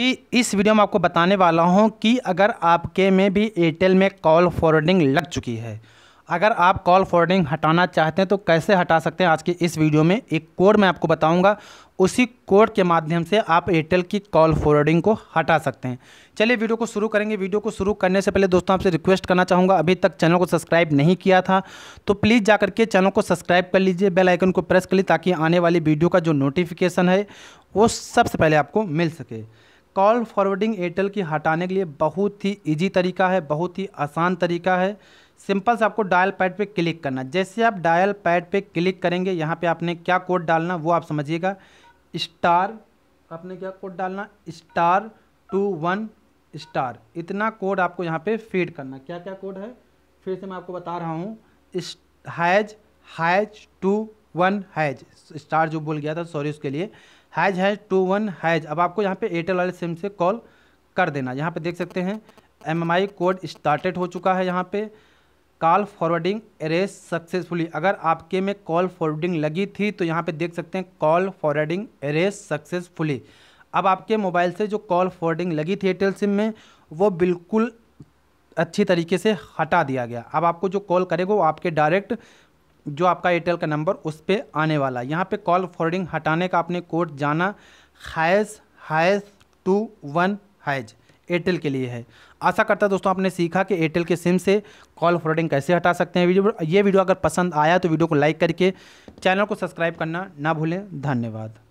कि इस वीडियो में आपको बताने वाला हूं कि अगर आपके में भी एयरटेल में कॉल फॉरवर्डिंग लग चुकी है अगर आप कॉल फॉरवर्डिंग हटाना चाहते हैं तो कैसे हटा सकते हैं आज के इस वीडियो में एक कोड मैं आपको बताऊंगा उसी कोड के माध्यम से आप एयरटेल की कॉल फॉरवर्डिंग को हटा सकते हैं चलिए वीडियो को शुरू करेंगे वीडियो को शुरू करने से पहले दोस्तों आपसे रिक्वेस्ट करना चाहूँगा अभी तक चैनल को सब्सक्राइब नहीं किया था तो प्लीज़ जा करके चैनल को सब्सक्राइब कर लीजिए बेल आइकन को प्रेस कर लीजिए ताकि आने वाली वीडियो का जो नोटिफिकेशन है वो सबसे पहले आपको मिल सके कॉल फॉरवर्डिंग एयरटेल की हटाने के लिए बहुत ही इजी तरीका है बहुत ही आसान तरीका है सिंपल से आपको डायल पैड पे क्लिक करना जैसे आप डायल पैड पे क्लिक करेंगे यहाँ पे आपने क्या कोड डालना वो आप समझिएगा स्टार आपने क्या कोड डालना स्टार टू वन स्टार इतना कोड आपको यहाँ पे फीड करना क्या क्या कोड है फिर से मैं आपको बता रहा हूँ hash hash two one hash star जो बोल गया था सॉरी उसके लिए hash hash two one hash अब आपको यहाँ पे एयरटेल वाले सिम से कॉल कर देना यहाँ पे देख सकते हैं एम कोड स्टार्टेड हो चुका है यहाँ पे कॉल फॉरवर्डिंग एरेस सक्सेसफुली अगर आपके में कॉल फॉरवर्डिंग लगी थी तो यहाँ पे देख सकते हैं कॉल फॉरवर्डिंग एरेस सक्सेसफुली अब आपके मोबाइल से जो कॉल फॉरवर्डिंग लगी थी एयरटेल सिम में वो बिल्कुल अच्छी तरीके से हटा दिया गया अब आपको जो कॉल करेगा वो आपके डायरेक्ट जो आपका एयरटेल का नंबर उस पर आने वाला है यहाँ पर कॉल फॉरवर्डिंग हटाने का आपने कोड जाना hash hash two one hash Airtel के लिए है आशा करता है दोस्तों आपने सीखा कि एयरटेल के सिम से कॉल फॉरवर्डिंग कैसे हटा सकते हैं वीडियो ये वीडियो अगर पसंद आया तो वीडियो को लाइक करके चैनल को सब्सक्राइब करना ना भूलें धन्यवाद